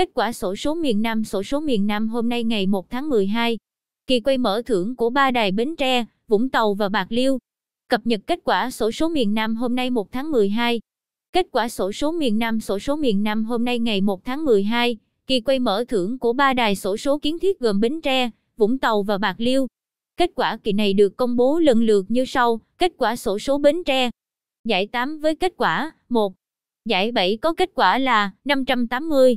Kết quả sổ số miền Nam Sổ số miền Nam hôm nay ngày 1 tháng 12. Kỳ quay mở thưởng của ba đài Bến Tre, Vũng Tàu và Bạc Liêu. Cập nhật kết quả sổ số miền Nam hôm nay 1 tháng 12. Kết quả sổ số miền Nam Sổ số miền Nam hôm nay ngày 1 tháng 12. Kỳ quay mở thưởng của ba đài sổ số kiến thiết gồm Bến Tre, Vũng Tàu và Bạc Liêu. Kết quả kỳ này được công bố lần lượt như sau. Kết quả sổ số Bến Tre. Giải 8 với kết quả 1. Giải 7 có kết quả là 580.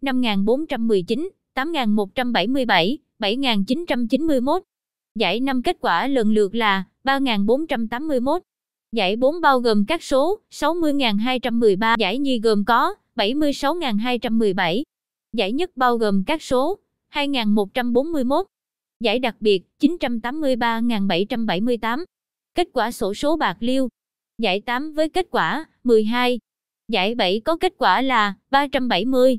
5419, 8177, 7991. Giải năm kết quả lần lượt là 3481. Giải 4 bao gồm các số 60213, giải nhì gồm có 76217. Giải nhất bao gồm các số 2141. Giải đặc biệt 983778. Kết quả sổ số bạc liêu. Giải 8 với kết quả 12. Giải 7 có kết quả là 370.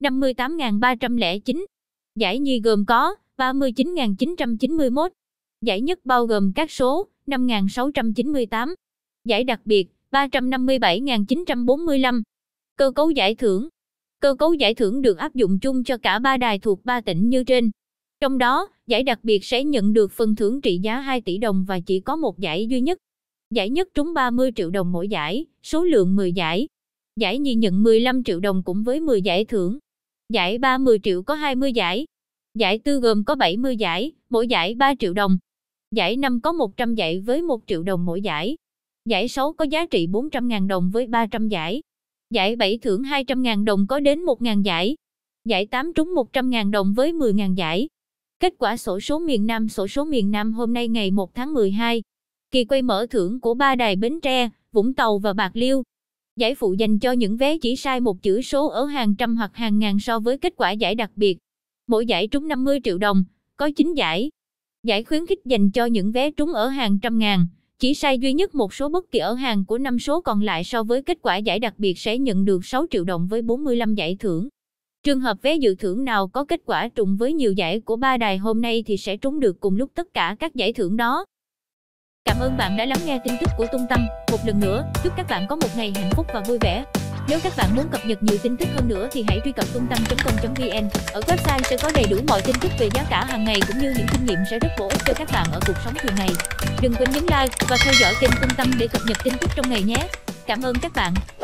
58.309. Giải nhì gồm có 39.991. Giải nhất bao gồm các số 5.698. Giải đặc biệt 357.945. Cơ cấu giải thưởng Cơ cấu giải thưởng được áp dụng chung cho cả ba đài thuộc ba tỉnh như trên. Trong đó, giải đặc biệt sẽ nhận được phần thưởng trị giá 2 tỷ đồng và chỉ có một giải duy nhất. Giải nhất trúng 30 triệu đồng mỗi giải, số lượng 10 giải. Giải nhì nhận 15 triệu đồng cũng với 10 giải thưởng. Giải ba 10 triệu có 20 giải. Giải tư gồm có 70 giải, mỗi giải 3 triệu đồng. Giải năm có 100 giải với 1 triệu đồng mỗi giải. Giải 6 có giá trị 400.000 đồng với 300 giải. Giải 7 thưởng 200.000 đồng có đến 1.000 giải. Giải 8 trúng 100.000 đồng với 10.000 giải. Kết quả sổ số miền Nam Sổ số miền Nam hôm nay ngày 1 tháng 12. Kỳ quay mở thưởng của ba đài Bến Tre, Vũng Tàu và Bạc Liêu. Giải phụ dành cho những vé chỉ sai một chữ số ở hàng trăm hoặc hàng ngàn so với kết quả giải đặc biệt. Mỗi giải trúng 50 triệu đồng, có 9 giải. Giải khuyến khích dành cho những vé trúng ở hàng trăm ngàn, chỉ sai duy nhất một số bất kỳ ở hàng của năm số còn lại so với kết quả giải đặc biệt sẽ nhận được 6 triệu đồng với 45 giải thưởng. Trường hợp vé dự thưởng nào có kết quả trùng với nhiều giải của ba đài hôm nay thì sẽ trúng được cùng lúc tất cả các giải thưởng đó. Cảm ơn bạn đã lắng nghe tin tức của Tung Tâm. Một lần nữa, chúc các bạn có một ngày hạnh phúc và vui vẻ. Nếu các bạn muốn cập nhật nhiều tin tức hơn nữa thì hãy truy cập tung com vn Ở website sẽ có đầy đủ mọi tin tức về giá cả hàng ngày cũng như những kinh nghiệm sẽ rất bổ ích cho các bạn ở cuộc sống thường ngày. Đừng quên nhấn like và theo dõi kênh Tung Tâm để cập nhật tin tức trong ngày nhé. Cảm ơn các bạn.